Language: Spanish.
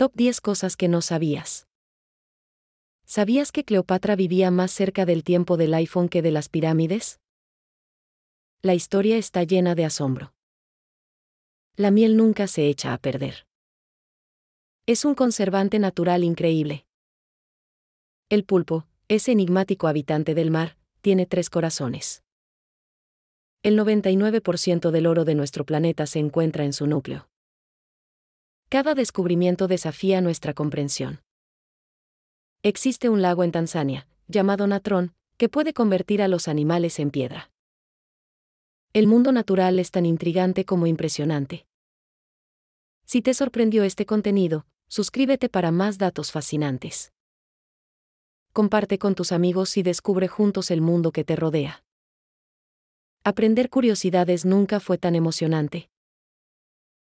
Top 10 cosas que no sabías. ¿Sabías que Cleopatra vivía más cerca del tiempo del iPhone que de las pirámides? La historia está llena de asombro. La miel nunca se echa a perder. Es un conservante natural increíble. El pulpo, ese enigmático habitante del mar, tiene tres corazones. El 99% del oro de nuestro planeta se encuentra en su núcleo. Cada descubrimiento desafía nuestra comprensión. Existe un lago en Tanzania, llamado Natron, que puede convertir a los animales en piedra. El mundo natural es tan intrigante como impresionante. Si te sorprendió este contenido, suscríbete para más datos fascinantes. Comparte con tus amigos y descubre juntos el mundo que te rodea. Aprender curiosidades nunca fue tan emocionante.